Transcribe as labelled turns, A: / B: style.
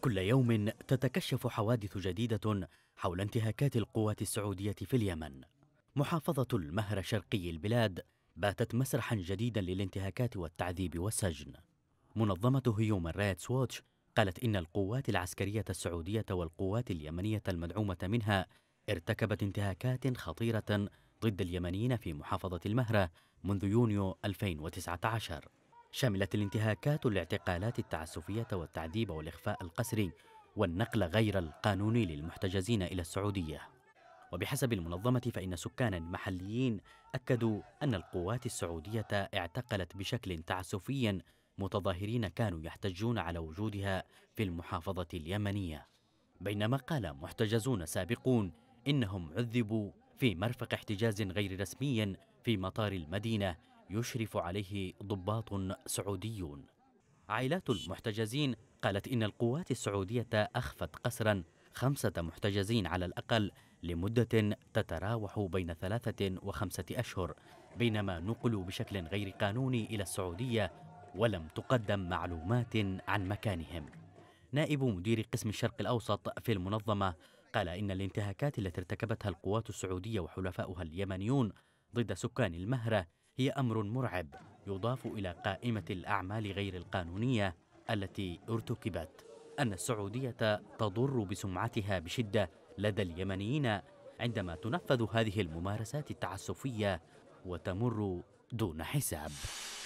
A: كل يوم تتكشف حوادث جديدة حول انتهاكات القوات السعودية في اليمن. محافظة المهر شرقي البلاد باتت مسرحا جديدا للانتهاكات والتعذيب والسجن. منظمة هيومن رايتس ووتش قالت إن القوات العسكرية السعودية والقوات اليمنية المدعومة منها ارتكبت انتهاكات خطيرة ضد اليمنيين في محافظة المهرة منذ يونيو 2019 شملت الانتهاكات الاعتقالات التعسفية والتعذيب والإخفاء القسري والنقل غير القانوني للمحتجزين إلى السعودية وبحسب المنظمة فإن سكانا محليين أكدوا أن القوات السعودية اعتقلت بشكل تعسفي متظاهرين كانوا يحتجون على وجودها في المحافظة اليمنية بينما قال محتجزون سابقون إنهم عذبوا في مرفق احتجاز غير رسمي في مطار المدينة يشرف عليه ضباط سعوديون عائلات المحتجزين قالت إن القوات السعودية أخفت قسرا خمسة محتجزين على الأقل لمدة تتراوح بين ثلاثة وخمسة أشهر بينما نقلوا بشكل غير قانوني إلى السعودية ولم تقدم معلومات عن مكانهم نائب مدير قسم الشرق الأوسط في المنظمة قال إن الانتهاكات التي ارتكبتها القوات السعودية وحلفاؤها اليمنيون ضد سكان المهرة هي امر مرعب يضاف الى قائمه الاعمال غير القانونيه التي ارتكبت ان السعوديه تضر بسمعتها بشده لدى اليمنيين عندما تنفذ هذه الممارسات التعسفيه وتمر دون حساب